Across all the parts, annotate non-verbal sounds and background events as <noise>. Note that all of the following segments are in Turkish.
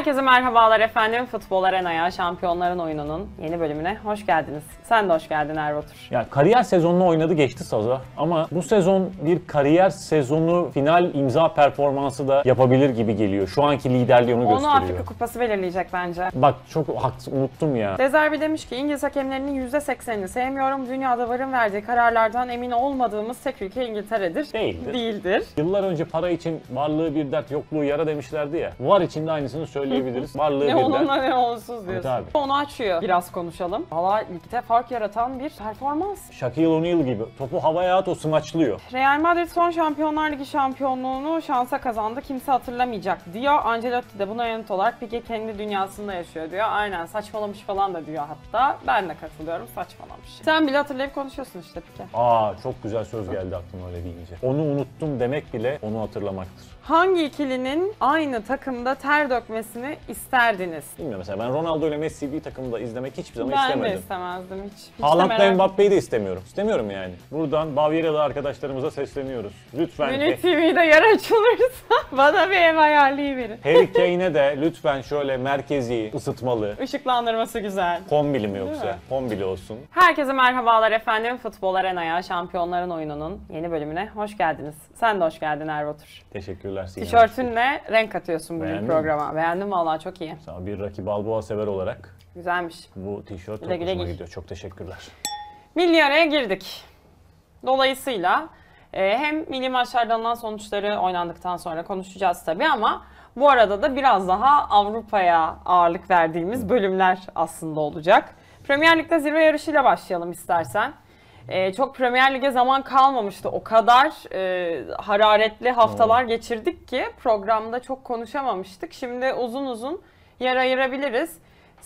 Herkese merhabalar efendim. Futbol Arena'ya Şampiyonların Oyunu'nun yeni bölümüne hoş geldiniz. Sen de hoş geldin Erbatur. Ya kariyer sezonunu oynadı geçti Saza ama bu sezon bir kariyer sezonu final imza performansı da yapabilir gibi geliyor. Şu anki liderliği onu, Onu gösteriyor. Afrika Kupası belirleyecek bence. Bak çok haksız unuttum ya. Dezerbi demiş ki İngiliz hakemlerinin %80'ini sevmiyorum. Dünyada varın verdiği kararlardan emin olmadığımız tek ülke İngiltere'dir. Değildir. Değildir. Yıllar önce para için varlığı bir dert yokluğu yara demişlerdi ya. Var içinde aynısını söyle söyleyebiliriz. <laughs> Varlığı ne birden. onunla ne onsuz diyorsun. Evet abi. Onu açıyor. Biraz konuşalım. Valla ligde fark yaratan bir performans. Shaquille O'Neal gibi. Topu havaya at o smaçlıyor. Real Madrid son Şampiyonlar Ligi şampiyonluğunu şansa kazandı. Kimse hatırlamayacak diyor. Ancelotti de buna yanıt olarak Pique kendi dünyasında yaşıyor diyor. Aynen saçmalamış falan da diyor hatta. Ben de katılıyorum saçmalamış. Sen bile hatırlayıp konuşuyorsun işte Pique. Aa çok güzel söz geldi aklıma öyle deyince. Onu unuttum demek bile onu hatırlamaktır hangi ikilinin aynı takımda ter dökmesini isterdiniz? Bilmiyorum mesela ben Ronaldo ile Messi bir takımda izlemek hiçbir zaman ben istemedim. Ben de istemezdim hiç. hiç Haaland'la Mbappe'yi de istemiyorum. İstemiyorum yani. Buradan Bavyeralı arkadaşlarımıza sesleniyoruz. Lütfen. Mini TV'de yer açılırsa <laughs> bana bir ev hayali verin. Harry Kane'e de lütfen şöyle merkezi, ısıtmalı. Işıklandırması güzel. Kombili mi yoksa? Kombili olsun. Herkese merhabalar efendim. Futbol Arena'ya Şampiyonların Oyunu'nun yeni bölümüne hoş geldiniz. Sen de hoş geldin Erbatur. Teşekkürler seversin. Sinema. Tişörtünle renk atıyorsun bugün Beğendin programa. Mi? Beğendim vallahi çok iyi. Sana bir Rocky Balboa sever olarak. Güzelmiş. Bu tişört çok hoşuma gidiyor. Çok teşekkürler. Milli araya girdik. Dolayısıyla e, hem milli maçlarda alınan sonuçları oynandıktan sonra konuşacağız tabii ama bu arada da biraz daha Avrupa'ya ağırlık verdiğimiz bölümler aslında olacak. Premier Lig'de zirve yarışıyla başlayalım istersen e, çok Premier Lig'e zaman kalmamıştı. O kadar e, hararetli haftalar geçirdik ki programda çok konuşamamıştık. Şimdi uzun uzun yer ayırabiliriz.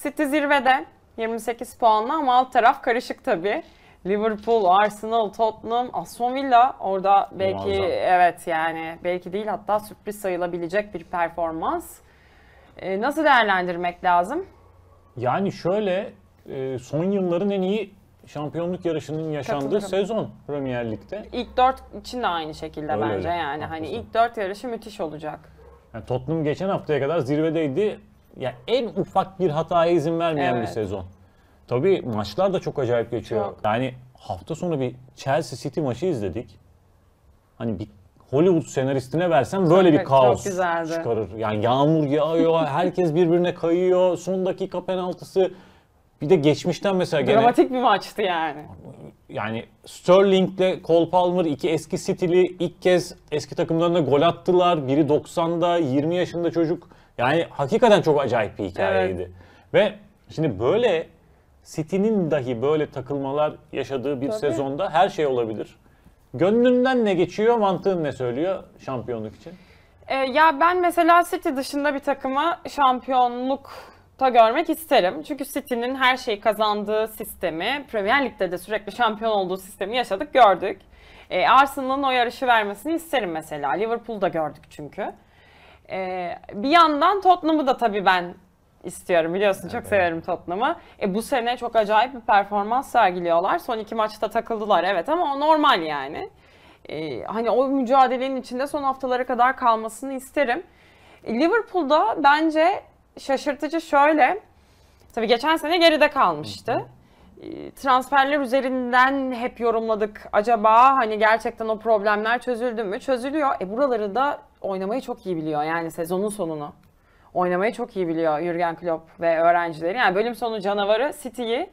City zirvede 28 puanla ama alt taraf karışık tabii. Liverpool, Arsenal, Tottenham, Aston Villa orada belki Muazzam. evet yani belki değil hatta sürpriz sayılabilecek bir performans. E, nasıl değerlendirmek lazım? Yani şöyle e, son yılların en iyi şampiyonluk yarışının yaşandığı sezon Premier Lig'de. İlk dört için de aynı şekilde Öyle bence öyle, yani. Hani ilk dört yarışı müthiş olacak. Yani Tottenham geçen haftaya kadar zirvedeydi. Ya en ufak bir hataya izin vermeyen bir sezon. Tabii maçlar da çok acayip geçiyor. Çok. Yani hafta sonu bir Chelsea City maçı izledik. Hani bir Hollywood senaristine versen böyle bir Çok- çok kaos çıkarır. Yani yağmur yağıyor, herkes birbirine kayıyor, son dakika penaltısı. Bir de geçmişten mesela gene... Dramatik bir maçtı yani. Yani Sterling'le Cole Palmer iki eski City'li ilk kez eski takımlarına gol attılar. Biri 90'da, 20 yaşında çocuk. Yani hakikaten çok acayip bir hikayeydi. Evet. Ve şimdi böyle City'nin dahi böyle takılmalar yaşadığı bir Tabii. sezonda her şey olabilir. Gönlünden ne geçiyor, mantığın ne söylüyor şampiyonluk için? E, ya ben mesela City dışında bir takıma şampiyonluk da görmek isterim. Çünkü City'nin her şeyi kazandığı sistemi, Premier Lig'de de sürekli şampiyon olduğu sistemi yaşadık, gördük. E, Arsenal'ın o yarışı vermesini isterim mesela. Liverpool'da gördük çünkü. E, bir yandan Tottenham'ı da tabii ben istiyorum biliyorsun evet. çok severim Tottenham'ı. E, bu sene çok acayip bir performans sergiliyorlar. Son iki maçta takıldılar evet ama o normal yani. E, hani o mücadelenin içinde son haftalara kadar kalmasını isterim. E, Liverpool'da bence şaşırtıcı şöyle. Tabii geçen sene geride kalmıştı. Ee, transferler üzerinden hep yorumladık. Acaba hani gerçekten o problemler çözüldü mü? Çözülüyor. E buraları da oynamayı çok iyi biliyor yani sezonun sonunu. Oynamayı çok iyi biliyor Jürgen Klopp ve öğrencileri. Yani bölüm sonu canavarı City'yi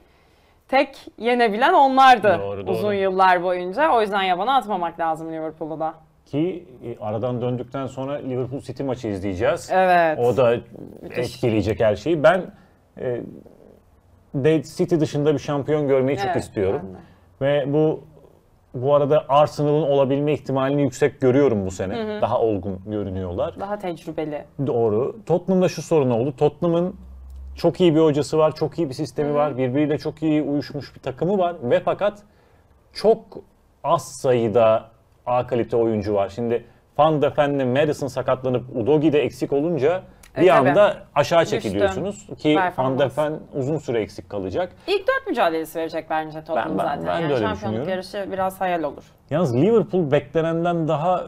tek yenebilen onlardı doğru, doğru. uzun yıllar boyunca. O yüzden yabana atmamak lazım Liverpool'u da. Ki e, aradan döndükten sonra Liverpool City maçı izleyeceğiz. Evet. O da etkileyecek her şeyi. Ben e, City dışında bir şampiyon görmeyi çok Evet, istiyorum. Ve bu bu arada Arsenal'ın olabilme ihtimalini yüksek görüyorum bu sene. Daha olgun görünüyorlar. Daha tecrübeli. Doğru. Tottenham'da şu sorun oldu. Tottenham'ın çok iyi bir hocası var, çok iyi bir sistemi var, birbiriyle çok iyi uyuşmuş bir takımı var ve fakat çok az sayıda A kalite oyuncu var. Şimdi Van de Fende, Madison sakatlanıp Udogi de eksik olunca e, bir e, anda tabii. aşağı çekiliyorsunuz Düştüm. ki Van de Ven uzun süre eksik kalacak. İlk dört mücadelesi verecek bence Tottenham ben, ben, zaten. Ben yani de öyle şampiyonluk yarışı biraz hayal olur. Yalnız Liverpool beklenenden daha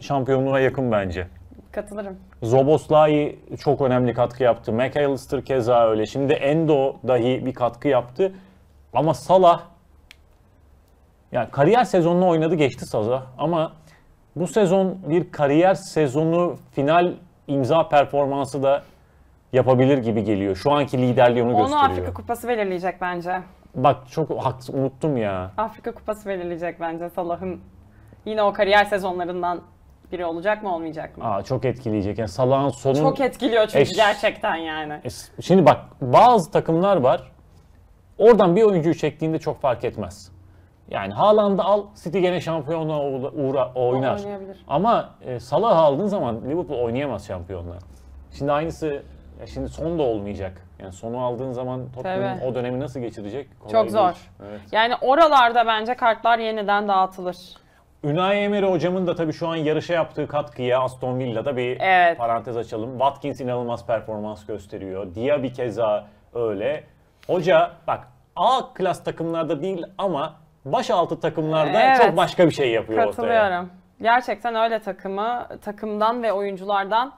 şampiyonluğa yakın bence. Katılırım. Zoboslai çok önemli katkı yaptı. McAllister keza öyle. Şimdi Endo dahi bir katkı yaptı. Ama Salah yani kariyer sezonunu oynadı geçti saza ama bu sezon bir kariyer sezonu final imza performansı da yapabilir gibi geliyor. Şu anki liderliği onu, onu gösteriyor. Onu Afrika Kupası belirleyecek bence. Bak çok haksız unuttum ya. Afrika Kupası belirleyecek bence Salah'ın. Yine o kariyer sezonlarından biri olacak mı olmayacak mı? Aa, çok etkileyecek. Yani Salah'ın sonu Çok etkiliyor çünkü Eş... gerçekten yani. E, şimdi bak bazı takımlar var. Oradan bir oyuncuyu çektiğinde çok fark etmez. Yani Haaland'ı al, City gene şampiyonluğa uğra, oynar. Ama e, Salah'ı aldığın zaman Liverpool oynayamaz şampiyonluğa. Şimdi aynısı ya şimdi son da olmayacak. Yani sonu aldığın zaman Tottenham o dönemi nasıl geçirecek? Kolay Çok zor. Evet. Yani oralarda bence kartlar yeniden dağıtılır. Unai Emery hocamın da tabii şu an yarışa yaptığı katkıya Aston Villa'da bir evet. parantez açalım. Watkins inanılmaz performans gösteriyor. Dia Diaby keza öyle. Hoca bak A klas takımlarda değil ama Baş altı takımlarda evet, çok başka bir şey yapıyor katılıyorum. ortaya. Gerçekten öyle takımı takımdan ve oyunculardan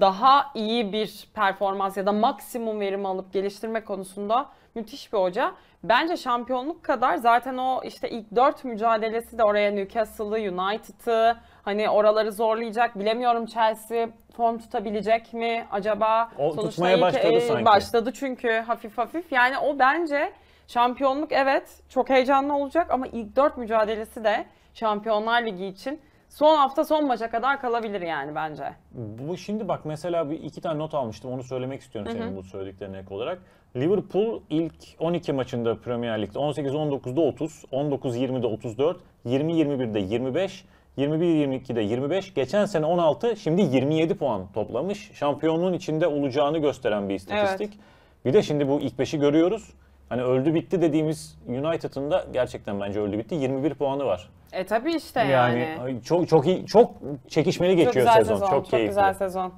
daha iyi bir performans ya da maksimum verim alıp geliştirme konusunda müthiş bir hoca. Bence şampiyonluk kadar zaten o işte ilk dört mücadelesi de oraya Newcastle'ı, United'ı hani oraları zorlayacak. Bilemiyorum Chelsea form tutabilecek mi acaba? O Sonuçta tutmaya ilk, başladı e, sanki. Başladı çünkü hafif hafif. Yani o bence Şampiyonluk evet çok heyecanlı olacak ama ilk 4 mücadelesi de Şampiyonlar Ligi için son hafta son maça kadar kalabilir yani bence. Bu şimdi bak mesela bir iki tane not almıştım onu söylemek istiyorum senin hı hı. bu söylediklerine ek olarak. Liverpool ilk 12 maçında Premier Lig'de 18-19'da 30, 19-20'de 34, 20-21'de 25, 21-22'de 25, geçen sene 16, şimdi 27 puan toplamış. Şampiyonluğun içinde olacağını gösteren bir istatistik. Evet. Bir de şimdi bu ilk 5'i görüyoruz hani öldü bitti dediğimiz United'ın da gerçekten bence öldü bitti 21 puanı var. E tabii işte yani. yani. Çok çok iyi çok çekişmeli geçiyor çok güzel sezon. sezon. Çok, çok keyifli. güzel sezon.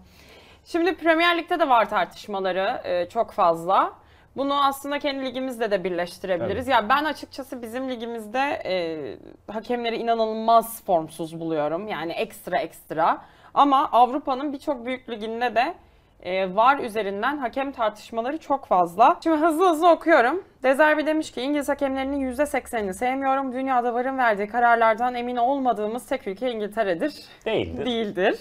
Şimdi Premier Lig'de de var tartışmaları e, çok fazla. Bunu aslında kendi ligimizde de birleştirebiliriz. Evet. Ya ben açıkçası bizim ligimizde e, hakemleri inanılmaz formsuz buluyorum. Yani ekstra ekstra. Ama Avrupa'nın birçok büyük liginde de e, var üzerinden hakem tartışmaları çok fazla. Şimdi hızlı hızlı okuyorum. Dezerbi demiş ki İngiliz hakemlerinin %80'ini sevmiyorum. Dünyada varın verdiği kararlardan emin olmadığımız tek ülke İngiltere'dir. Değildir. Değildir.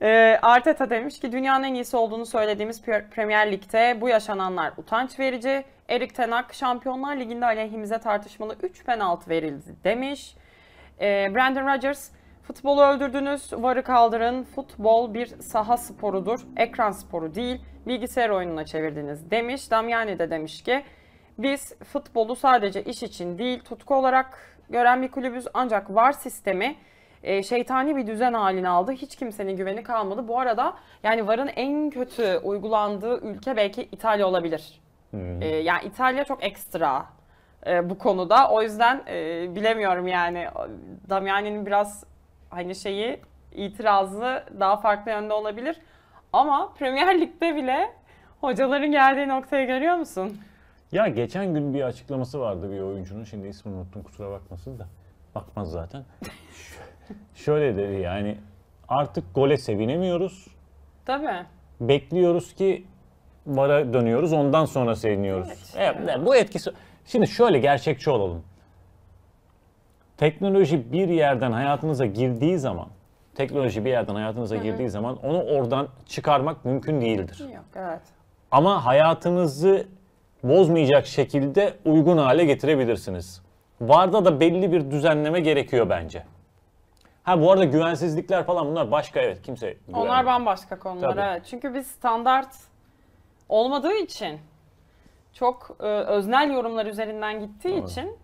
E, Arteta demiş ki dünyanın en iyisi olduğunu söylediğimiz Premier Lig'de bu yaşananlar utanç verici. Erik ten Hag Şampiyonlar Ligi'nde aleyhimize tartışmalı 3 penaltı verildi demiş. E, Brandon Rodgers Futbolu öldürdünüz, varı kaldırın. Futbol bir saha sporudur, ekran sporu değil. Bilgisayar oyununa çevirdiniz demiş. Damiani de demiş ki biz futbolu sadece iş için değil tutku olarak gören bir kulübüz ancak var sistemi e, şeytani bir düzen haline aldı. Hiç kimsenin güveni kalmadı. Bu arada yani VAR'ın en kötü uygulandığı ülke belki İtalya olabilir. Hmm. E, yani İtalya çok ekstra e, bu konuda. O yüzden bilemiyorum yani Damiani'nin biraz hani şeyi itirazı daha farklı yönde olabilir. Ama Premier Lig'de bile hocaların geldiği noktayı görüyor musun? Ya geçen gün bir açıklaması vardı bir oyuncunun. Şimdi ismini unuttum kusura bakmasın da. Bakmaz zaten. <laughs> Şöyle dedi yani artık gole sevinemiyoruz. Tabii. Bekliyoruz ki vara dönüyoruz ondan sonra seviniyoruz. Evet. evet. bu etkisi. Şimdi şöyle gerçekçi olalım. Teknoloji bir yerden hayatınıza girdiği zaman, teknoloji bir yerden hayatınıza Hı-hı. girdiği zaman onu oradan çıkarmak mümkün değildir. Yok, evet. Ama hayatınızı bozmayacak şekilde uygun hale getirebilirsiniz. Varda da belli bir düzenleme gerekiyor bence. Ha bu arada güvensizlikler falan bunlar başka evet kimse güvenmiyor. Onlar bambaşka konular Tabii. evet. Çünkü biz standart olmadığı için çok e, öznel yorumlar üzerinden gittiği Tabii. için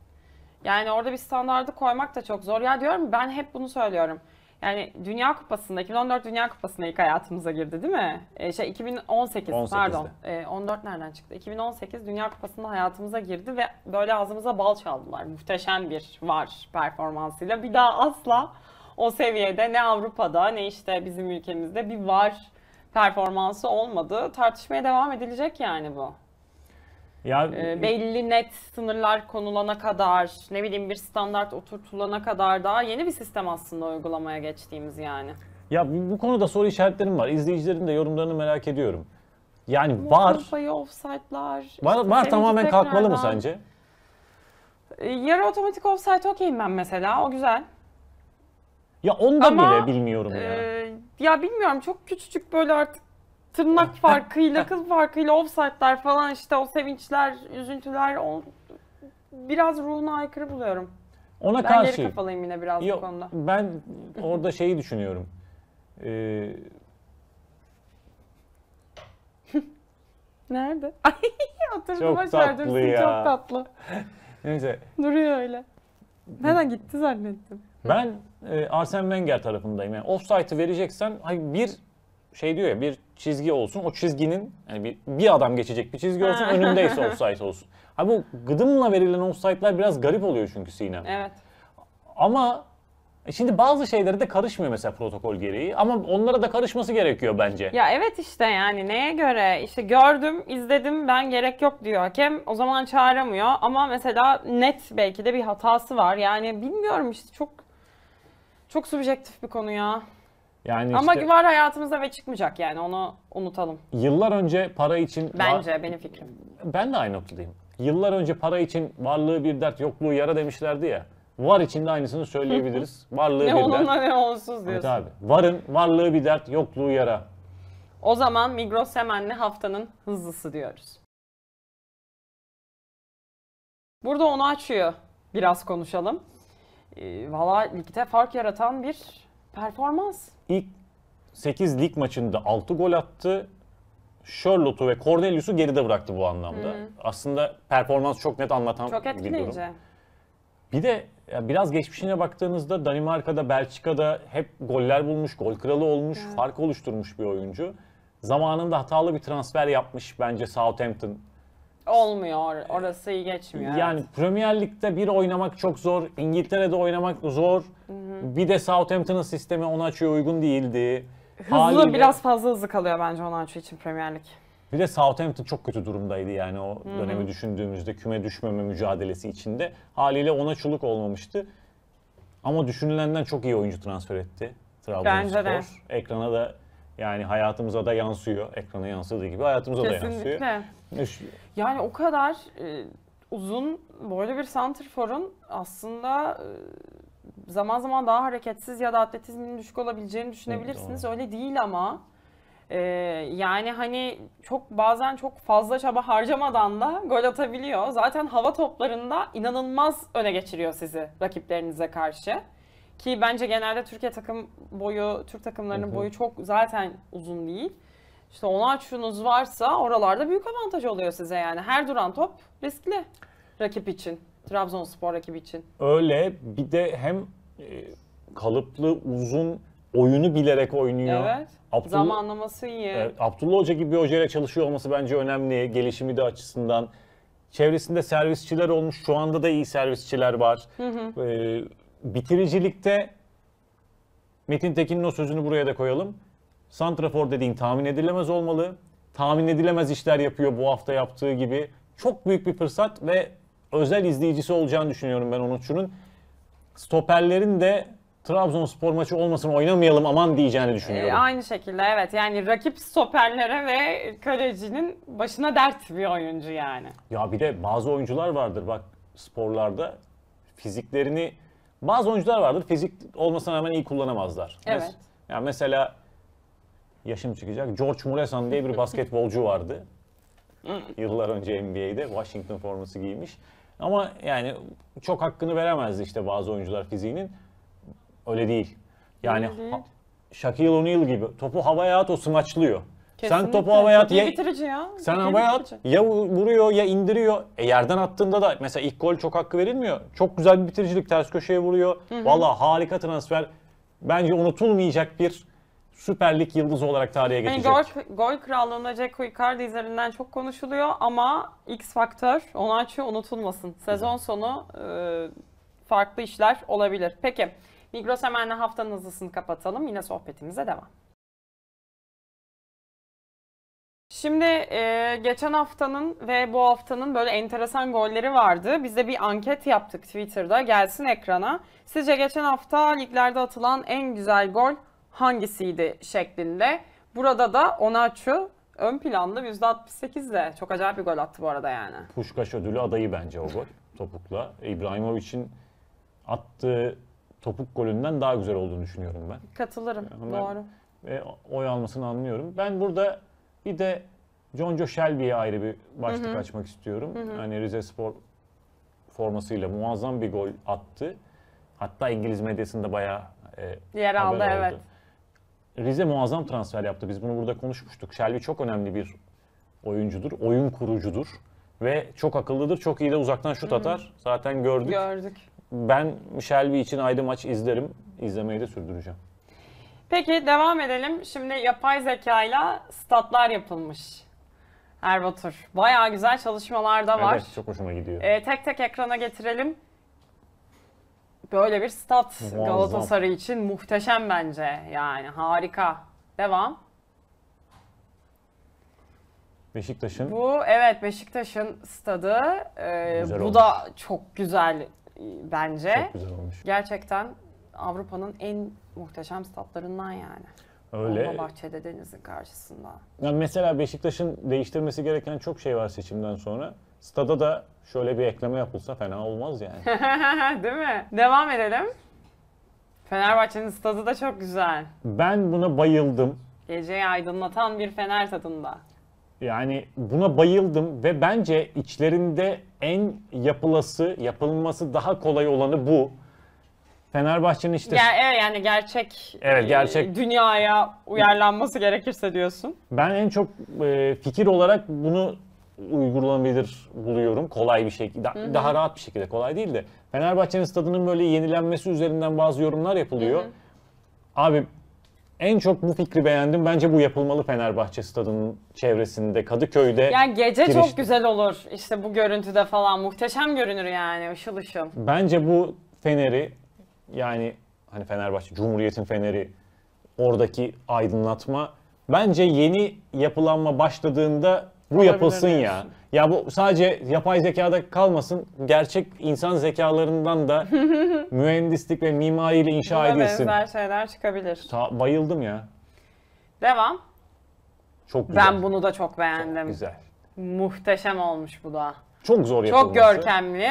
yani orada bir standardı koymak da çok zor. Ya diyorum ben hep bunu söylüyorum. Yani Dünya Kupası'nda 2014 Dünya kupasında ilk hayatımıza girdi değil mi? E, şey 2018 18'de. pardon. E, 14 nereden çıktı? 2018 Dünya Kupası'nda hayatımıza girdi ve böyle ağzımıza bal çaldılar. Muhteşem bir var performansıyla. Bir daha asla o seviyede ne Avrupa'da ne işte bizim ülkemizde bir var performansı olmadı. Tartışmaya devam edilecek yani bu. Ya, e, belli net sınırlar konulana kadar, ne bileyim bir standart oturtulana kadar daha yeni bir sistem aslında uygulamaya geçtiğimiz yani. Ya bu, bu konuda soru işaretlerim var. İzleyicilerin de yorumlarını merak ediyorum. Yani Ama var. Payı offside'lar. Var, işte var tamamen tekrardan. kalkmalı mı sence? Ee, yarı otomatik offside okeyim ben mesela. O güzel. Ya onda bile bilmiyorum ya. E, ya bilmiyorum çok küçücük böyle artık tırnak <laughs> farkıyla, kız farkıyla offsideler falan işte o sevinçler, üzüntüler o, biraz ruhuna aykırı buluyorum. Ona ben karşı. geri kafalıyım yine biraz Yok, bu konuda. Ben orada şeyi düşünüyorum. Ee, <laughs> Nerede? <laughs> Ay hatırlama şarjörüsü çok tatlı. Neyse. Duruyor öyle. Neden gitti zannettim. Ben e, Arsene Wenger tarafındayım. Yani offside'ı vereceksen hayır bir şey diyor ya bir çizgi olsun o çizginin yani bir, bir adam geçecek bir çizgi olsun önündeyse <laughs> offside olsun. Ha bu gıdımla verilen offside'lar biraz garip oluyor çünkü Sinem. Evet. Ama e, Şimdi bazı şeylere de karışmıyor mesela protokol gereği ama onlara da karışması gerekiyor bence. Ya evet işte yani neye göre işte gördüm izledim ben gerek yok diyor hakem o zaman çağıramıyor ama mesela net belki de bir hatası var yani bilmiyorum işte çok çok subjektif bir konu ya. Yani Ama işte, var hayatımızda ve çıkmayacak yani onu unutalım. Yıllar önce para için... Bence var... benim fikrim. Ben de aynı noktadayım. Yıllar önce para için varlığı bir dert yokluğu yara demişlerdi ya. Var içinde aynısını söyleyebiliriz. <laughs> Varlığı ne bir dert. Ne onunla ne onsuz diyorsun. Evet abi. Varın varlığı bir dert yokluğu yara. O zaman Migros Hemenli haftanın hızlısı diyoruz. Burada onu açıyor. Biraz konuşalım. E, ee, Valla ligde fark yaratan bir Performans. İlk 8 lig maçında 6 gol attı. Sherlock'u ve Cornelius'u geride bıraktı bu anlamda. Hı. Aslında performans çok net anlatan çok bir durum. Bir de biraz geçmişine baktığınızda Danimarka'da, Belçika'da hep goller bulmuş, gol kralı olmuş, Hı. fark oluşturmuş bir oyuncu. Zamanında hatalı bir transfer yapmış bence Southampton Olmuyor. Orası iyi geçmiyor. Yani Premier Lig'de bir oynamak çok zor. İngiltere'de oynamak zor. Bir de Southampton'ın sistemi ona açıyor uygun değildi. Hızlı Haliyle- biraz fazla hızlı kalıyor bence Onaço için Premier Lig. Bir de Southampton çok kötü durumdaydı yani o dönemi düşündüğümüzde küme düşmeme mücadelesi içinde. Haliyle ona çuluk olmamıştı. Ama düşünülenden çok iyi oyuncu transfer etti Bence de. Trabzonspor. Ekrana da yani hayatımıza da yansıyor. Ekrana yansıdığı gibi hayatımıza da yansıyor. Kesinlikle. Yani o kadar e, uzun böyle bir santrforun aslında e, zaman zaman daha hareketsiz ya da atletizmin düşük olabileceğini düşünebilirsiniz. Hı, Öyle değil ama. Ee, yani hani çok bazen çok fazla çaba harcamadan da gol atabiliyor. Zaten hava toplarında inanılmaz öne geçiriyor sizi rakiplerinize karşı. Ki bence genelde Türkiye takım boyu, Türk takımlarının hı boyu çok zaten uzun değil. İşte ona açığınız varsa oralarda büyük avantaj oluyor size yani. Her duran top riskli rakip için. Trabzonspor rakibi için. Öyle bir de hem e, kalıplı uzun oyunu bilerek oynuyor. Evet. Abdullah, Zamanlaması iyi. E, Abdullah Hoca gibi bir hocayla çalışıyor olması bence önemli. Gelişimi de açısından. Çevresinde servisçiler olmuş. Şu anda da iyi servisçiler var. Hı hı. E, bitiricilikte Metin Tekin'in o sözünü buraya da koyalım. Santrafor dediğin tahmin edilemez olmalı. Tahmin edilemez işler yapıyor bu hafta yaptığı gibi. Çok büyük bir fırsat ve özel izleyicisi olacağını düşünüyorum ben onun Stoperlerin de Trabzonspor maçı olmasın oynamayalım aman diyeceğini e, düşünüyorum. E, aynı şekilde evet yani rakip stoperlere ve kalecinin başına dert bir oyuncu yani. Ya bir de bazı oyuncular vardır bak sporlarda fiziklerini bazı oyuncular vardır fizik olmasına rağmen iyi kullanamazlar. Evet. Mes- yani mesela yaşım çıkacak. George Muresan diye bir basketbolcu vardı. Yıllar önce NBA'de Washington forması giymiş. Ama yani çok hakkını veremezdi işte bazı oyuncular fiziğinin. Öyle değil. Yani Öyle Shaquille O'Neal gibi topu havaya at o smaçlıyor. Sen topu havaya at ya, bitirici ya. sen havaya at ya vuruyor ya indiriyor. E yerden attığında da mesela ilk gol çok hakkı verilmiyor. Çok güzel bir bitiricilik ters köşeye vuruyor. Valla harika transfer. Bence unutulmayacak bir Süper Lig yıldızı olarak tarihe hani geçecek. Yani gol, gol krallığında Ceko Icardi üzerinden çok konuşuluyor ama X faktör Onaçu unutulmasın. Sezon sonu e, farklı işler olabilir. Peki Migros hemenle haftanın hızlısını kapatalım. Yine sohbetimize devam. Şimdi e, geçen haftanın ve bu haftanın böyle enteresan golleri vardı. Biz de bir anket yaptık Twitter'da. Gelsin ekrana. Sizce geçen hafta liglerde atılan en güzel gol hangisiydi şeklinde. Burada da Onaçu ön planda de çok acayip bir gol attı bu arada yani. Puşkaş ödülü adayı bence o gol topukla. İbrahimovic'in attığı topuk golünden daha güzel olduğunu düşünüyorum ben. Katılırım. ben Doğru. Ve oy almasını anlıyorum. Ben burada bir de Jonjo Shelby'ye ayrı bir başlık Hı-hı. açmak istiyorum. Hı-hı. Hani Rize Spor formasıyla muazzam bir gol attı. Hatta İngiliz medyasında bayağı e, yer aldı oldu. evet. Rize muazzam transfer yaptı. Biz bunu burada konuşmuştuk. Shelby çok önemli bir oyuncudur, oyun kurucudur ve çok akıllıdır. Çok iyi de uzaktan şut atar. Hı-hı. Zaten gördük. Gördük. Ben Shelby için ayrı maç izlerim. İzlemeyi de sürdüreceğim. Peki devam edelim. Şimdi yapay zeka ile statlar yapılmış. Erbatur. Bayağı güzel çalışmalar da var. Evet çok hoşuma gidiyor. Ee, tek tek ekrana getirelim böyle bir stat Galatasaray için muhteşem bence. Yani harika. Devam. Beşiktaş'ın. Bu evet Beşiktaş'ın stadı. Ee, bu olmuş. da çok güzel e, bence. Çok güzel olmuş. Gerçekten Avrupa'nın en muhteşem statlarından yani. Öyle. bahçede denizin karşısında. Yani mesela Beşiktaş'ın değiştirmesi gereken çok şey var seçimden sonra. Stada da Şöyle bir ekleme yapılsa fena olmaz yani. <laughs> Değil mi? Devam edelim. Fenerbahçe'nin stadı da çok güzel. Ben buna bayıldım. Geceyi aydınlatan bir fener tadında. Yani buna bayıldım ve bence içlerinde en yapılası, yapılması daha kolay olanı bu. Fenerbahçe'nin işte... Ya, evet yani gerçek, evet, e, gerçek dünyaya uyarlanması gerekirse diyorsun. Ben en çok e, fikir olarak bunu uygulanabilir buluyorum. Kolay bir şekilde, Hı-hı. daha rahat bir şekilde. Kolay değil de Fenerbahçe'nin stadının böyle yenilenmesi üzerinden bazı yorumlar yapılıyor. Hı-hı. Abi en çok bu fikri beğendim. Bence bu yapılmalı Fenerbahçe stadının çevresinde, Kadıköy'de. Yani gece giriş... çok güzel olur. işte bu görüntüde falan muhteşem görünür yani ışıl ışıl. Bence bu Fener'i yani hani Fenerbahçe Cumhuriyet'in Fener'i oradaki aydınlatma bence yeni yapılanma başladığında bu yapılsın ya. Ya bu sadece yapay zekada kalmasın, gerçek insan zekalarından da <laughs> mühendislik ve mimariyle inşa Buna edilsin. benzer şeyler çıkabilir. Ta, bayıldım ya. Devam. Çok güzel. Ben bunu da çok beğendim. Çok güzel. Muhteşem olmuş bu da. Çok zor yapılması. Çok görkemli.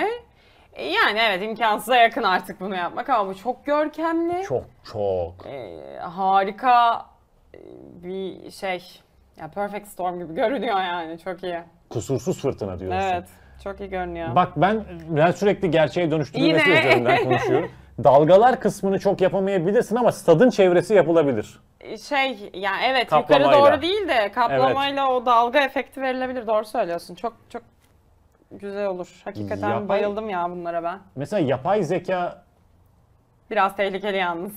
Yani evet imkansıza yakın artık bunu yapmak ama bu çok görkemli. Çok çok. Ee, harika bir şey ya perfect storm gibi görünüyor yani çok iyi. Kusursuz fırtına diyorsun. Evet çok iyi görünüyor. Bak ben ben sürekli gerçeğe dönüştürülmesi Yine. üzerinden konuşuyorum. Dalgalar kısmını çok yapamayabilirsin ama stadın çevresi yapılabilir. Şey yani evet Kaplamayla. yukarı doğru değil de kaplamayla o dalga efekti verilebilir. Doğru söylüyorsun. Çok çok güzel olur. Hakikaten Yapay- bayıldım ya bunlara ben. Mesela yapay zeka Biraz tehlikeli yalnız.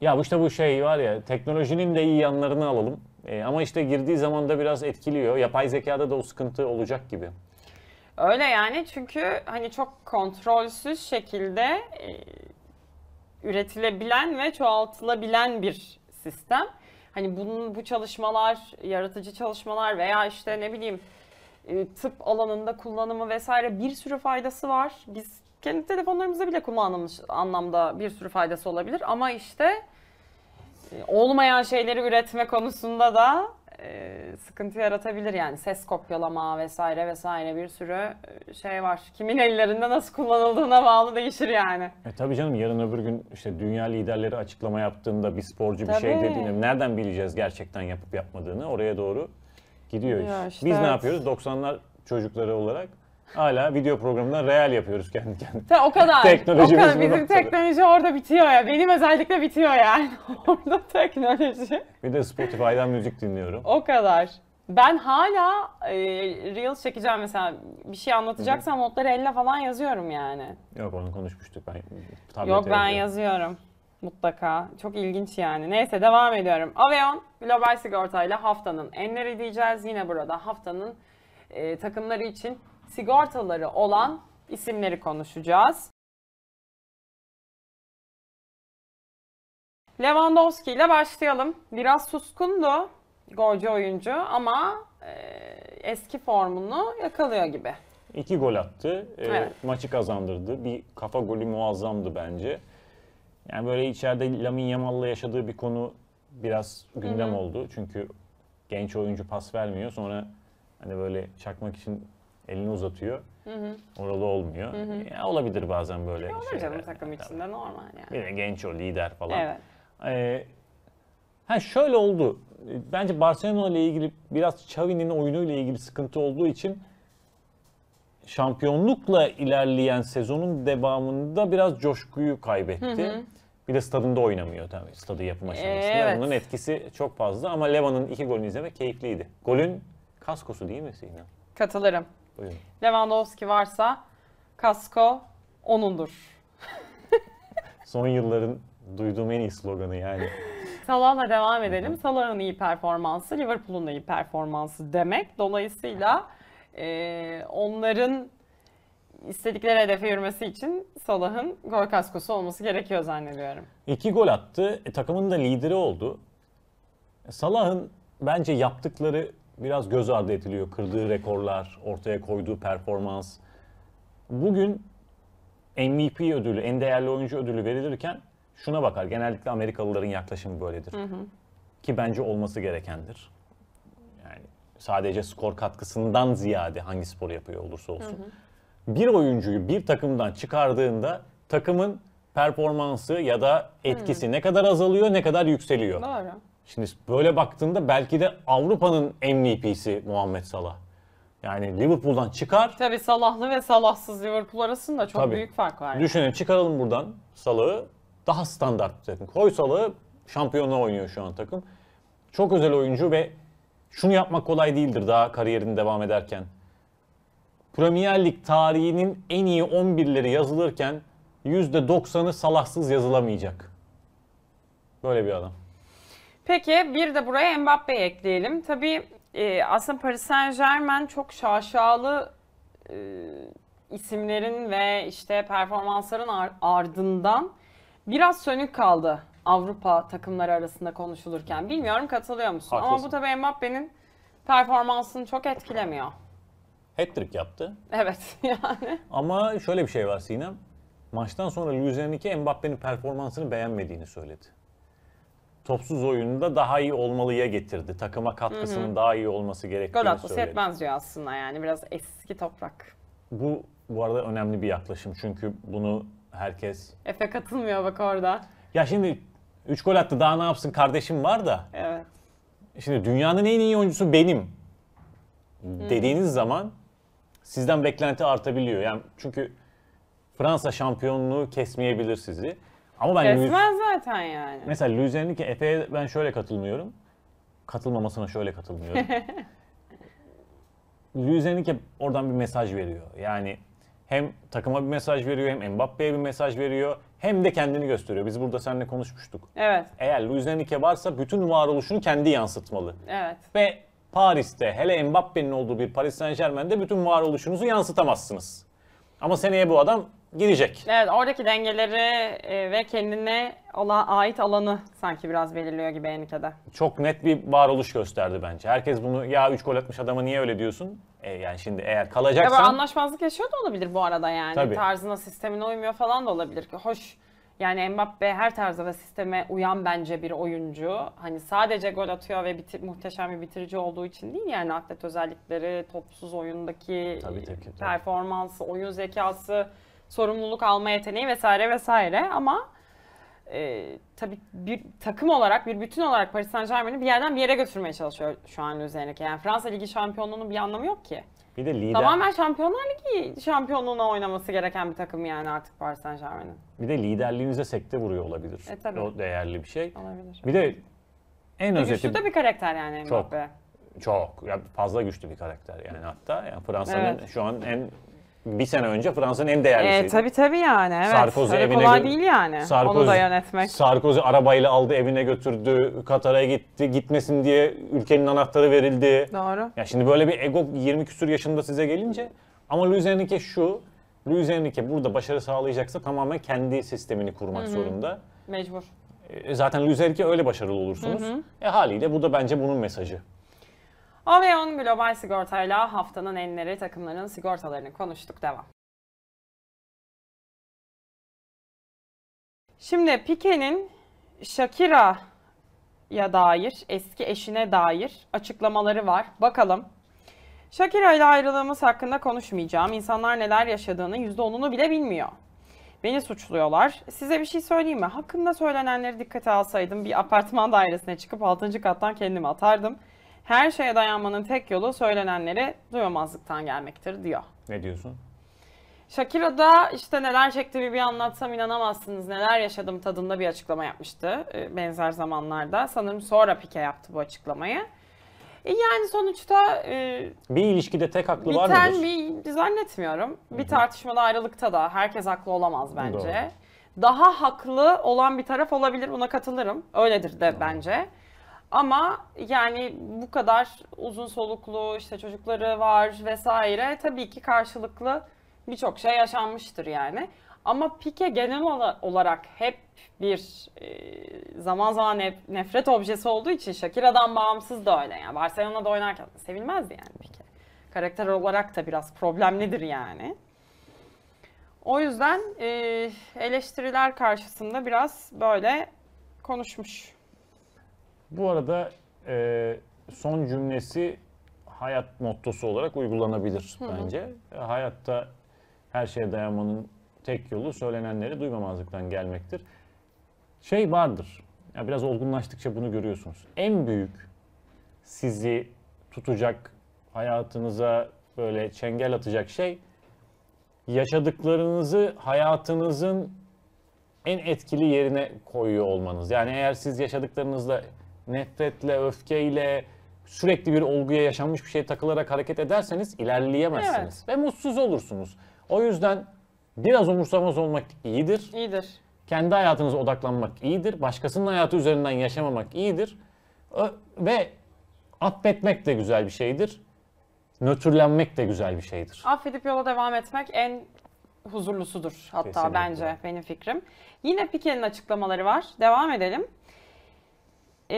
ya bu işte bu şey var ya teknolojinin de iyi yanlarını alalım. E, ama işte girdiği zaman da biraz etkiliyor. Yapay zekada da o sıkıntı olacak gibi. Öyle yani çünkü hani çok kontrolsüz şekilde e, üretilebilen ve çoğaltılabilen bir sistem. Hani bunun bu çalışmalar, yaratıcı çalışmalar veya işte ne bileyim e, tıp alanında kullanımı vesaire bir sürü faydası var. Biz kendi telefonlarımıza bile kullandığımız anlamda bir sürü faydası olabilir ama işte olmayan şeyleri üretme konusunda da e, sıkıntı yaratabilir yani ses kopyalama vesaire vesaire bir sürü e, şey var. Kimin ellerinde nasıl kullanıldığına bağlı değişir yani. E tabii canım yarın öbür gün işte dünya liderleri açıklama yaptığında bir sporcu bir şey Tabii. dediğinde nereden bileceğiz gerçekten yapıp yapmadığını oraya doğru gidiyor. iş. işte Biz ne yapıyoruz 90'lar çocukları olarak Hala video programından real yapıyoruz kendi kendimize. o kadar. Teknoloji. o kadar. Bizim noktada. teknoloji orada bitiyor ya. Benim özellikle bitiyor yani. <laughs> orada teknoloji. Bir de Spotify'dan müzik dinliyorum. O kadar. Ben hala e, Reels çekeceğim mesela bir şey anlatacaksam Hı-hı. notları elle falan yazıyorum yani. Yok onu konuşmuştuk ben. Yok ben yazıyorum. yazıyorum. Mutlaka. Çok ilginç yani. Neyse devam ediyorum. Aveon Global Sigorta ile haftanın enleri diyeceğiz. Yine burada haftanın e, takımları için sigortaları olan isimleri konuşacağız. Lewandowski ile başlayalım. Biraz suskundu golcü oyuncu ama e, eski formunu yakalıyor gibi. İki gol attı. E, evet. Maçı kazandırdı. Bir kafa golü muazzamdı bence. Yani böyle içeride Lamin Yamal'la yaşadığı bir konu biraz gündem Hı-hı. oldu. Çünkü genç oyuncu pas vermiyor. Sonra hani böyle çakmak için elini uzatıyor. Hı hı. Oralı olmuyor. Hı hı. Ya, olabilir bazen böyle ya olur canım takım yani, içinde normal yani. Bir de genç o lider falan. Evet. Ee, ha şöyle oldu. Ee, bence Barcelona ile ilgili biraz Xavi'nin oyunu ile ilgili sıkıntı olduğu için şampiyonlukla ilerleyen sezonun devamında biraz coşkuyu kaybetti. Hı hı. Bir de stadında oynamıyor tabii. Stadı yapım aşamasında. Evet. Bunun etkisi çok fazla ama Leva'nın iki golünü izlemek keyifliydi. Golün kaskosu değil mi Sinan? Katılırım. Buyurun. Lewandowski varsa kasko onundur. <laughs> Son yılların duyduğum en iyi sloganı yani. Salah'la devam edelim. Salah'ın iyi performansı, Liverpool'un da iyi performansı demek. Dolayısıyla e, onların istedikleri hedefe yürümesi için Salah'ın gol kaskosu olması gerekiyor zannediyorum. İki gol attı. E, takımın da lideri oldu. E, Salah'ın bence yaptıkları biraz göz ardı ediliyor. Kırdığı rekorlar, ortaya koyduğu performans. Bugün MVP ödülü, en değerli oyuncu ödülü verilirken şuna bakar. Genellikle Amerikalıların yaklaşımı böyledir. Hı hı. Ki bence olması gerekendir. Yani sadece skor katkısından ziyade hangi spor yapıyor olursa olsun. Hı hı. Bir oyuncuyu bir takımdan çıkardığında takımın performansı ya da etkisi hı. ne kadar azalıyor ne kadar yükseliyor. Doğru. Şimdi böyle baktığında belki de Avrupa'nın MVP'si Muhammed Salah. Yani Liverpool'dan çıkar. Tabii Salahlı ve Salahsız Liverpool arasında çok Tabii. büyük fark var. Düşünün çıkaralım buradan Salah'ı. Daha standart takım. Koy Salah'ı şampiyonla oynuyor şu an takım. Çok özel oyuncu ve şunu yapmak kolay değildir daha kariyerini devam ederken. Premier Lig tarihinin en iyi 11'leri yazılırken %90'ı Salahsız yazılamayacak. Böyle bir adam. Peki bir de buraya Mbappe ekleyelim. Tabii e, aslında Paris Saint Germain çok şaşalı e, isimlerin ve işte performansların ar- ardından biraz sönük kaldı Avrupa takımları arasında konuşulurken. Bilmiyorum katılıyor musun? Haklısın. Ama bu tabii Mbappe'nin performansını çok etkilemiyor. hat yaptı. Evet <laughs> yani. Ama şöyle bir şey var Sinem. Maçtan sonra Luis Enrique Mbappe'nin performansını beğenmediğini söyledi topsuz oyununda daha iyi olmalıya getirdi. Takıma katkısının Hı-hı. daha iyi olması gerektiğini Gol atması söyledi. yetmez diyor aslında yani biraz eski toprak. Bu bu arada önemli bir yaklaşım çünkü bunu herkes... Efe katılmıyor bak orada. Ya şimdi 3 gol attı daha ne yapsın kardeşim var da. Evet. Şimdi dünyanın en iyi oyuncusu benim hmm. dediğiniz zaman sizden beklenti artabiliyor. Yani çünkü Fransa şampiyonluğu kesmeyebilir sizi. Ama ben Kesmez Luz... zaten yani. Mesela Luzern'deki Efe'ye ben şöyle katılmıyorum. Katılmamasına şöyle katılmıyorum. Luzern'deki <laughs> oradan bir mesaj veriyor. Yani hem takıma bir mesaj veriyor, hem Mbappe'ye bir mesaj veriyor, hem de kendini gösteriyor. Biz burada seninle konuşmuştuk. Evet. Eğer Luis Enrique varsa bütün varoluşunu kendi yansıtmalı. Evet. Ve Paris'te hele Mbappe'nin olduğu bir Paris Saint Germain'de bütün varoluşunuzu yansıtamazsınız. Ama seneye bu adam girecek. Evet oradaki dengeleri e, ve kendine olan, ait alanı sanki biraz belirliyor gibi Enike'de. Çok net bir varoluş gösterdi bence. Herkes bunu ya 3 gol atmış adamı niye öyle diyorsun? E, yani şimdi eğer Ya kalacaksan... böyle anlaşmazlık yaşıyor da olabilir bu arada yani. Tabii. Tarzına sistemine uymuyor falan da olabilir ki hoş. Yani Mbappe her tarzda ve sisteme uyan bence bir oyuncu. Hani sadece gol atıyor ve biti- muhteşem bir bitirici olduğu için değil yani atlet özellikleri, topsuz oyundaki Tabii, tabii, tabii. performansı, oyun zekası sorumluluk alma yeteneği vesaire vesaire ama e, tabii bir takım olarak, bir bütün olarak Paris Saint Germain'i bir yerden bir yere götürmeye çalışıyor şu an üzerindeki. Yani Fransa Ligi şampiyonluğunun bir anlamı yok ki. Bir de lider... Tamamen Şampiyonlar Ligi şampiyonluğuna oynaması gereken bir takım yani artık Paris Saint Germain'in. Bir de liderliğinize sekte vuruyor olabilir. E, tabii. O değerli bir şey. Olabilir. Bir de en e, özeti... Güçlü de bir karakter yani Mbappe. Çok. Çok. Ya fazla güçlü bir karakter yani hatta. Yani Fransa'nın evet. şu an en bir sene önce Fransa'nın en değerli E, tabii tabii yani. Evet. Sarkozy Öyle evine kolay değil yani Sarkozy, onu da yönetmek. Sarkozy arabayla aldı evine götürdü. Katar'a gitti. Gitmesin diye ülkenin anahtarı verildi. Doğru. Ya şimdi böyle bir ego 20 küsur yaşında size gelince ama Luis Enrique şu. Luis Enrique burada başarı sağlayacaksa tamamen kendi sistemini kurmak Hı-hı. zorunda. Mecbur. E, zaten Luis Enrique öyle başarılı olursunuz. Hı-hı. E haliyle bu da bence bunun mesajı. Aveon Global Sigorta'yla haftanın enleri takımların sigortalarını konuştuk. Devam. Şimdi Pique'nin Shakira'ya dair, eski eşine dair açıklamaları var. Bakalım. Shakira ile ayrılığımız hakkında konuşmayacağım. İnsanlar neler yaşadığını %10'unu bile bilmiyor. Beni suçluyorlar. Size bir şey söyleyeyim mi? Hakkında söylenenleri dikkate alsaydım bir apartman dairesine çıkıp 6. kattan kendimi atardım. Her şeye dayanmanın tek yolu söylenenleri duyamazlıktan gelmektir diyor. Ne diyorsun? da işte neler çekti bir anlatsam inanamazsınız neler yaşadım tadında bir açıklama yapmıştı e, benzer zamanlarda. Sanırım sonra Pike yaptı bu açıklamayı. E, yani sonuçta e, bir ilişkide tek haklı biten var mıdır? bir zannetmiyorum. Hı-hı. Bir tartışmada ayrılıkta da herkes haklı olamaz bence. Doğru. Daha haklı olan bir taraf olabilir buna katılırım. Öyledir de Doğru. bence. Ama yani bu kadar uzun soluklu işte çocukları var vesaire tabii ki karşılıklı birçok şey yaşanmıştır yani. Ama Pike genel olarak hep bir e, zaman zaman nefret objesi olduğu için Shakira'dan bağımsız da öyle. Yani Barcelona'da oynarken sevilmezdi yani Pike. Karakter olarak da biraz problemlidir yani. O yüzden e, eleştiriler karşısında biraz böyle konuşmuş. Bu arada e, son cümlesi hayat mottosu olarak uygulanabilir Hı-hı. bence. E, hayatta her şeye dayanmanın tek yolu söylenenleri duymamazlıktan gelmektir. Şey vardır. Ya biraz olgunlaştıkça bunu görüyorsunuz. En büyük sizi tutacak hayatınıza böyle çengel atacak şey yaşadıklarınızı hayatınızın en etkili yerine koyuyor olmanız. Yani eğer siz yaşadıklarınızla nefretle, öfkeyle, sürekli bir olguya yaşanmış bir şeye takılarak hareket ederseniz ilerleyemezsiniz evet. ve mutsuz olursunuz. O yüzden biraz umursamaz olmak iyidir. İyidir. Kendi hayatınıza odaklanmak iyidir. Başkasının hayatı üzerinden yaşamamak iyidir. Ve affetmek de güzel bir şeydir. Nötrlenmek de güzel bir şeydir. Affedip yola devam etmek en huzurlusudur hatta Kesinlikle. bence benim fikrim. Yine Pike'nin açıklamaları var. Devam edelim. E,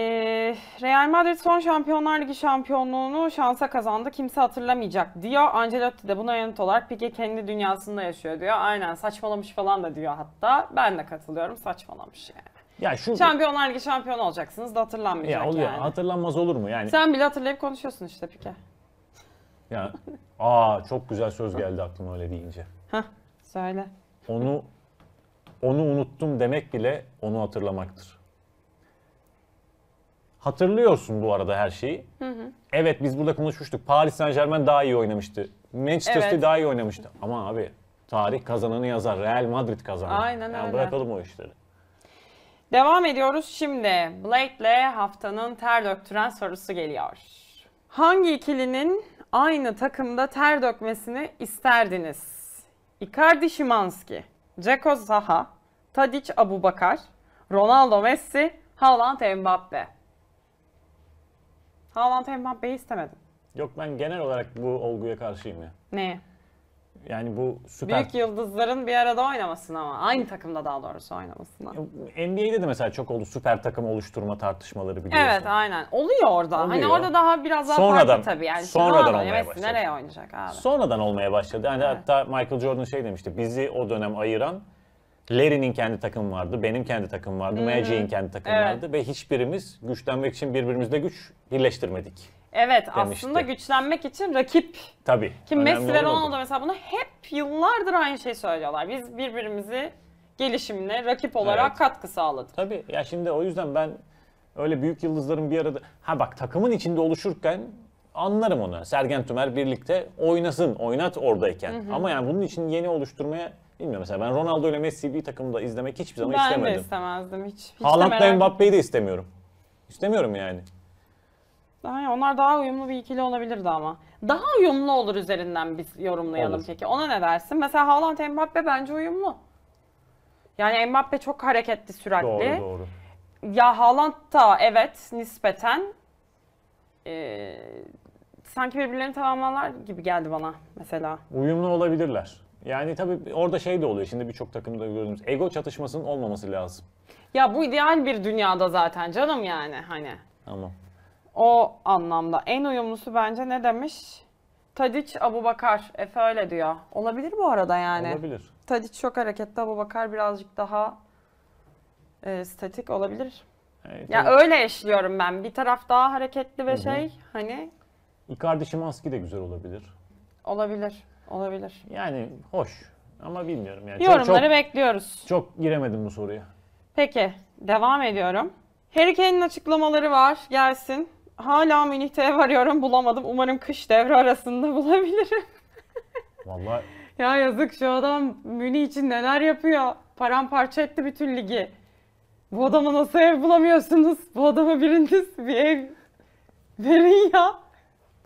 Real Madrid son Şampiyonlar Ligi şampiyonluğunu şansa kazandı. Kimse hatırlamayacak diyor. Ancelotti de buna yanıt olarak Pique kendi dünyasında yaşıyor diyor. Aynen saçmalamış falan da diyor hatta. Ben de katılıyorum saçmalamış yani. Ya şu Şampiyonlar Ligi şampiyon olacaksınız da hatırlanmayacak ya oluyor. yani. Hatırlanmaz olur mu yani? Sen bile hatırlayıp konuşuyorsun işte Pique. Ya <laughs> aa çok güzel söz geldi aklıma öyle deyince. Hah söyle. Onu onu unuttum demek bile onu hatırlamaktır. Hatırlıyorsun bu arada her şeyi. Hı hı. Evet biz burada konuşmuştuk. Paris Saint Germain daha iyi oynamıştı. Manchester evet. daha iyi oynamıştı. Ama abi tarih kazananı yazar. Real Madrid kazandı. Aynen yani öyle. Bırakalım o işleri. Devam ediyoruz şimdi. Blake'le haftanın ter döktüren sorusu geliyor. Hangi ikilinin aynı takımda ter dökmesini isterdiniz? Icardi Şimanski, Ceko Zaha, Tadic Abubakar, Ronaldo Messi, Haaland Mbappe. Haaland Mbappe'yi istemedim. Yok ben genel olarak bu olguya karşıyım ya. Ne? Yani bu süper... Büyük yıldızların bir arada oynamasına ama aynı takımda daha doğrusu oynamasına. NBA'de de mesela çok oldu süper takım oluşturma tartışmaları biliyorsun. Evet aynen. Oluyor orada. Hani Oluyor. Hani orada daha biraz daha sonradan, farklı tabii. Yani sonradan olmaya başladı. Nereye oynayacak abi? Sonradan olmaya başladı. Hani evet. hatta Michael Jordan şey demişti. Bizi o dönem ayıran Larry'nin kendi takım vardı, benim kendi takım vardı, Magic'in kendi takım Evet. vardı ve hiçbirimiz güçlenmek için birbirimizle güç birleştirmedik. Evet Demişti. aslında güçlenmek için rakip. Tabii. Ki Messi ve Ronaldo mesela bunu hep yıllardır aynı şeyi söylüyorlar. Biz birbirimizi gelişimine rakip olarak Evet. katkı sağladık. Tabii ya şimdi o yüzden ben öyle büyük yıldızların bir arada... Ha bak takımın içinde oluşurken anlarım onu. Sergen Tümer birlikte oynasın, oynat oradayken. Ama yani bunun için yeni oluşturmaya Bilmiyorum mesela ben Ronaldo ile Messi bir takımda izlemek hiçbir zaman ben istemedim. Ben de istemezdim hiç. hiç Haaland'la Mbappe'yi de istemiyorum. İstemiyorum yani. Yani onlar daha uyumlu bir ikili olabilirdi ama. Daha uyumlu olur üzerinden biz yorumlayalım olur. peki. Ona ne dersin? Mesela Haaland Mbappe bence uyumlu. Yani Mbappe çok hareketli, süratli. Doğru, doğru. Ya Haaland da evet nispeten e, sanki birbirlerini tamamlarlar gibi geldi bana mesela. Uyumlu olabilirler. Yani tabii orada şey de oluyor. Şimdi birçok takımda gördüğümüz ego çatışmasının olmaması lazım. Ya bu ideal bir dünyada zaten canım yani hani. Tamam. O anlamda. En uyumlusu bence ne demiş? Tadiç Abubakar. Efe öyle diyor. Olabilir bu arada yani. Olabilir. Tadiç çok hareketli. Abubakar birazcık daha e, statik olabilir. Evet, ya evet. öyle eşliyorum ben. Bir taraf daha hareketli ve Hı-hı. şey hani. Icardi Şimanski de güzel olabilir. Olabilir. Olabilir. Yani hoş ama bilmiyorum. Yani Yorumları çok, bekliyoruz. Çok giremedim bu soruya. Peki devam ediyorum. Harry Kane'in açıklamaları var gelsin. Hala Münih'te varıyorum bulamadım. Umarım kış devre arasında <laughs> bulabilirim. Vallahi ya yazık şu adam Münih için neler yapıyor. Paramparça etti bütün ligi. Bu adama nasıl ev bulamıyorsunuz? Bu adama biriniz bir ev verin ya.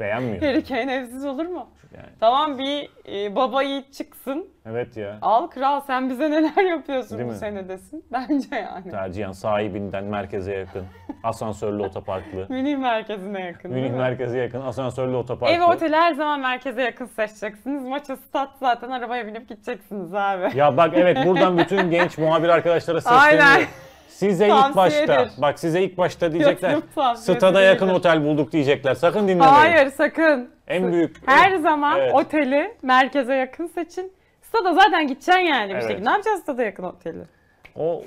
Beğenmiyor. Harry Kane evsiz olur mu? Yani. Tamam bir e, baba yiğit çıksın. Evet ya. Al kral sen bize neler yapıyorsun Değil bu mi? senedesin. <laughs> Bence yani. Tercihen sahibinden merkeze yakın. Asansörlü otoparklı. <laughs> Münih merkezine yakın. Münih merkeze yakın. Asansörlü otoparklı. Ev oteli her zaman merkeze yakın seçeceksiniz. Maça stat zaten arabaya binip gideceksiniz abi. Ya bak evet buradan bütün <laughs> genç muhabir arkadaşlara sesleniyorum. Aynen. Size ilk başta, bak size ilk başta diyecekler. tavsiyedir. Stada yakın otel bulduk diyecekler. Sakın dinlemeyin. Hayır sakın. En büyük. Her zaman Evet. oteli merkeze yakın seçin. Stada zaten gideceksin yani bir şekilde. Ne yapacaksın stada yakın oteli? O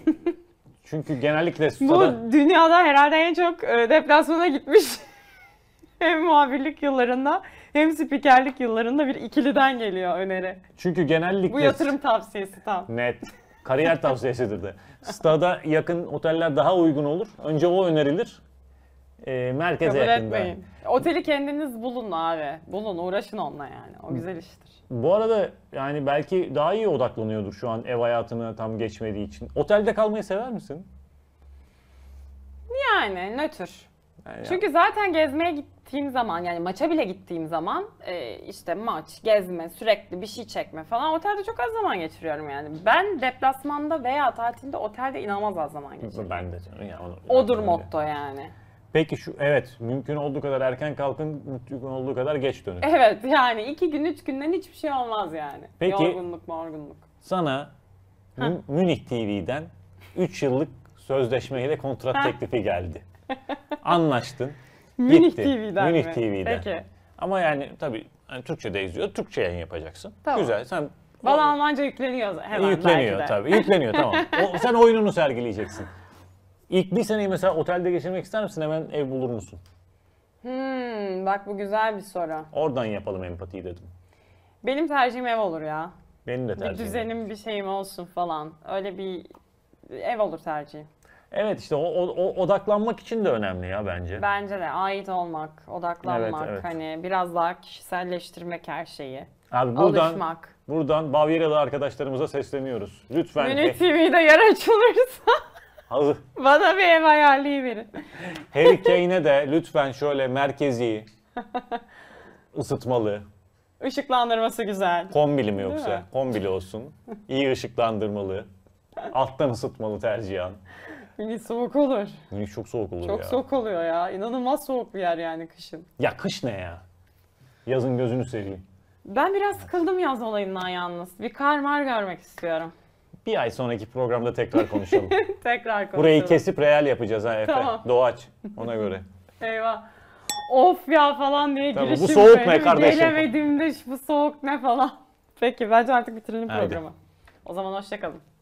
çünkü genellikle stada Bu dünyada herhalde en çok e, deplasmana gitmiş <laughs> hem muhabirlik yıllarında hem spikerlik yıllarında bir ikiliden geliyor öneri. çünkü genellikle Bu yatırım tavsiyesi tam. net kariyer tavsiyesidir de. Stada yakın oteller daha uygun olur. Önce o önerilir. E, merkeze Kabul yakın etmeyin. Oteli kendiniz bulun abi. Bulun uğraşın onunla yani. O güzel iştir. Bu arada yani belki daha iyi odaklanıyordur şu an ev hayatına tam geçmediği için. Otelde kalmayı sever misin? Yani nötr. Çünkü zaten gezmeye gittiğim zaman yani maça bile gittiğim zaman e, işte maç, gezme, sürekli bir şey çekme falan otelde çok az zaman geçiriyorum yani. Ben deplasmanda veya tatilde otelde inanılmaz az zaman geçiriyorum. Ben de canım ya. Odur motto yani. Peki şu evet mümkün olduğu kadar erken kalkın, mümkün olduğu kadar geç dönün. Evet yani iki gün üç günden hiçbir şey olmaz yani. Peki, Yorgunluk morgunluk. Sana Münih TV'den 3 yıllık sözleşmeyle kontrat teklifi geldi. Anlaştın. <laughs> Münih gitti. TV'den Münih mi? TV'den. Peki. Ama yani tabii hani de izliyor. Türkçe yayın yapacaksın. Tamam. Güzel. Sen Valla Almanca yükleniyor hemen Yükleniyor belki de. tabii. Yükleniyor tamam. <laughs> O, sen oyununu sergileyeceksin. İlk bir seneyi mesela otelde geçirmek ister misin? Hemen ev bulur musun? Hmm, bak bu güzel bir soru. Oradan yapalım empatiyi dedim. Benim tercihim ev olur ya. Benim de tercihim. Bir düzenim, bir şeyim olsun falan. Öyle bir ev olur tercihim. Evet işte o, o, odaklanmak için de önemli ya bence. Bence de ait olmak, odaklanmak, evet, evet. hani biraz daha kişiselleştirmek her şeyi. Abi buradan alışmak. buradan Bavyeralı arkadaşlarımıza sesleniyoruz. Lütfen. Münir TV'de yer açılırsa. <laughs> Bana bir ev hayali verin. Harry <laughs> Kane'e de lütfen şöyle merkezi, <laughs> ısıtmalı. Işıklandırması güzel. Kombili mi yoksa? Kombili olsun. İyi ışıklandırmalı. Alttan ısıtmalı tercihan. Ümit <laughs> soğuk olur. Ümit çok soğuk olur Çok ya. soğuk oluyor ya. İnanılmaz soğuk bir yer yani kışın. Ya kış ne ya? Yazın gözünü seveyim. Ben biraz sıkıldım yaz olayından yalnız. Bir kar mar görmek istiyorum. Bir ay sonraki programda tekrar konuşalım. <laughs> tekrar konuşalım. Burayı kesip real yapacağız ha Efe. Tamam. Doğaç ona <laughs> göre. Eyvah. Of ya falan diye tamam, girişim. Bu soğuk ne kardeşim? Gelemedim de bu soğuk ne falan. Peki bence artık bitirelim programı. programı. O zaman hoşçakalın.